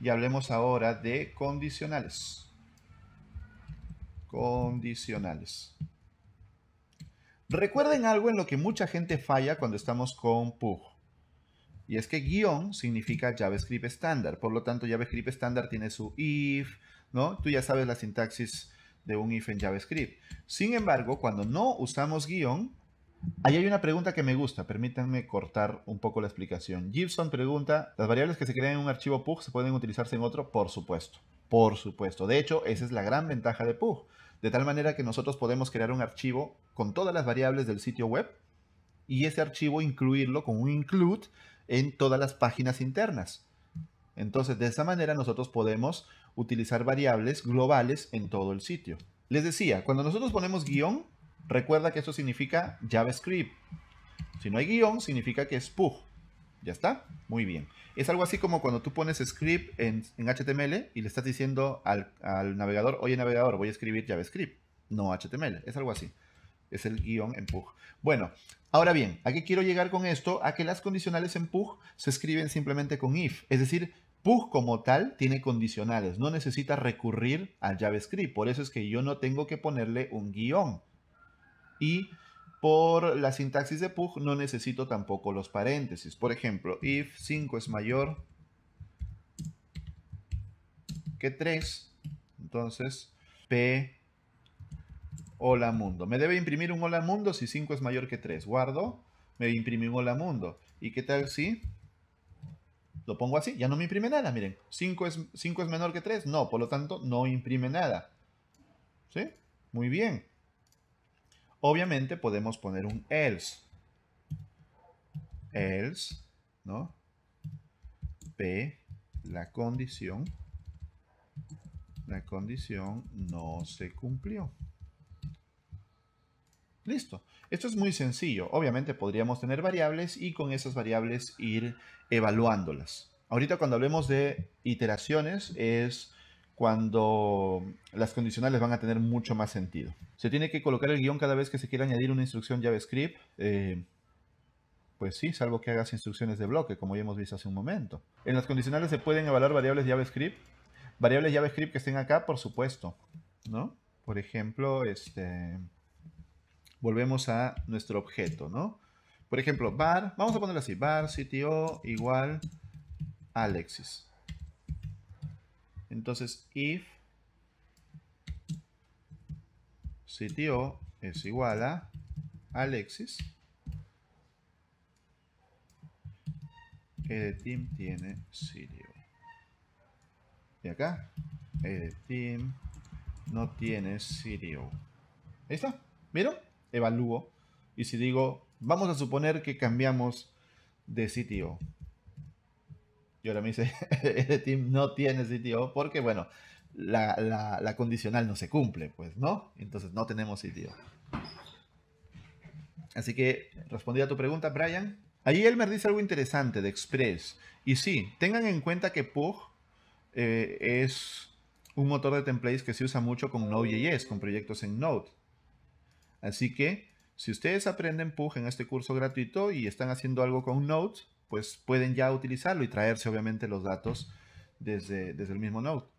Y hablemos ahora de condicionales. Condicionales. Recuerden algo en lo que mucha gente falla cuando estamos con PUG. Y es que guión significa JavaScript estándar. Por lo tanto, JavaScript estándar tiene su if, ¿no? Tú ya sabes la sintaxis de un if en JavaScript. Sin embargo, cuando no usamos guión, Ahí hay una pregunta que me gusta, permítanme cortar un poco la explicación. Gibson pregunta, ¿las variables que se crean en un archivo PUG se pueden utilizarse en otro? Por supuesto, por supuesto. De hecho, esa es la gran ventaja de PUG, de tal manera que nosotros podemos crear un archivo con todas las variables del sitio web y ese archivo incluirlo con un include en todas las páginas internas. Entonces, de esa manera nosotros podemos utilizar variables globales en todo el sitio. Les decía, cuando nosotros ponemos guión, Recuerda que eso significa JavaScript. Si no hay guión, significa que es PUG. ¿Ya está? Muy bien. Es algo así como cuando tú pones script en, HTML y le estás diciendo al, al, navegador, oye navegador, voy a escribir JavaScript, no HTML. Es algo así. Es el guión en PUG. Bueno, ahora bien, ¿a qué quiero llegar con esto? A que las condicionales en PUG se escriben simplemente con if. Es decir, PUG como tal tiene condicionales, no necesita recurrir al JavaScript. Por eso es que yo no tengo que ponerle un guión. Y por la sintaxis de Pug no necesito tampoco los paréntesis. Por ejemplo, if 5 es mayor que 3, entonces P hola mundo. Me debe imprimir un hola mundo si 5 es mayor que 3. Guardo, me imprime un hola mundo. ¿Y qué tal si lo pongo así? Ya no me imprime nada, miren. 5 es, 5 es menor que 3, no, por lo tanto no imprime nada. ¿Sí? Muy bien. Obviamente podemos poner un else. Else, ¿no? P, la condición. La condición no se cumplió. Listo. Esto es muy sencillo. Obviamente podríamos tener variables y con esas variables ir evaluándolas. Ahorita cuando hablemos de iteraciones es cuando las condicionales van a tener mucho más sentido. Se tiene que colocar el guión cada vez que se quiera añadir una instrucción JavaScript. Eh, pues sí, salvo que hagas instrucciones de bloque, como ya hemos visto hace un momento. En las condicionales se pueden evaluar variables JavaScript. Variables JavaScript que estén acá, por supuesto. ¿no? Por ejemplo, este, volvemos a nuestro objeto. ¿no? Por ejemplo, var, vamos a ponerlo así, var cto igual Alexis. Entonces, if sitio es igual a Alexis. team tiene CTO. Y acá, team no tiene sitio. Ahí está. ¿Vieron? Evalúo. Y si digo, vamos a suponer que cambiamos de sitio yo ahora me dice, este team no tiene CTO. porque, bueno, la, condicional no se cumple, pues, ¿no? Entonces no tenemos CTO. Así que, respondí a tu pregunta, Brian. él Elmer dice algo interesante de Express. Y sí, tengan en cuenta que Pug eh, es un motor de templates que se usa mucho con Node.js, e con proyectos en Node. Así que, si ustedes aprenden Pug en este curso gratuito y están haciendo algo con Node, pues pueden ya utilizarlo y traerse obviamente los datos desde, desde el mismo node.